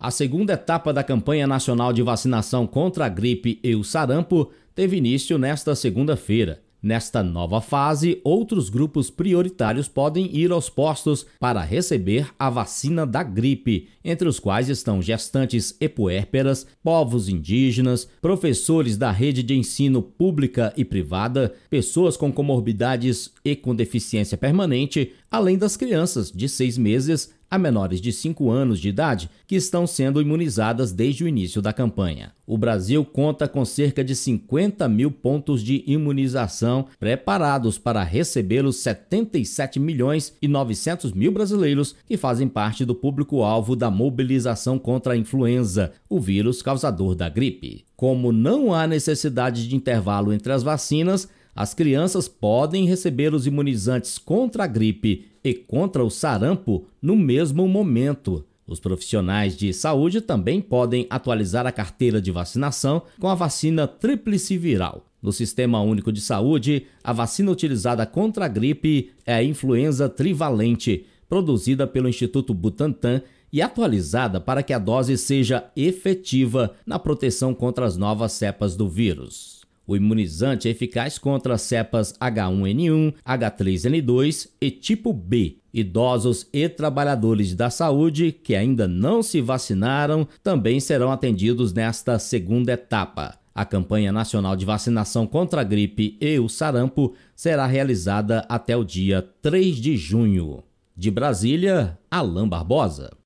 A segunda etapa da campanha nacional de vacinação contra a gripe e o sarampo teve início nesta segunda-feira. Nesta nova fase, outros grupos prioritários podem ir aos postos para receber a vacina da gripe, entre os quais estão gestantes e puérperas, povos indígenas, professores da rede de ensino pública e privada, pessoas com comorbidades e com deficiência permanente, além das crianças de seis meses a menores de 5 anos de idade que estão sendo imunizadas desde o início da campanha. O Brasil conta com cerca de 50 mil pontos de imunização preparados para receber os 77 milhões e 900 mil brasileiros que fazem parte do público-alvo da mobilização contra a influenza, o vírus causador da gripe. Como não há necessidade de intervalo entre as vacinas, as crianças podem receber os imunizantes contra a gripe e contra o sarampo no mesmo momento. Os profissionais de saúde também podem atualizar a carteira de vacinação com a vacina tríplice viral. No Sistema Único de Saúde, a vacina utilizada contra a gripe é a influenza trivalente, produzida pelo Instituto Butantan e atualizada para que a dose seja efetiva na proteção contra as novas cepas do vírus. O imunizante é eficaz contra as cepas H1N1, H3N2 e tipo B. Idosos e trabalhadores da saúde que ainda não se vacinaram também serão atendidos nesta segunda etapa. A campanha nacional de vacinação contra a gripe e o sarampo será realizada até o dia 3 de junho. De Brasília, Alain Barbosa.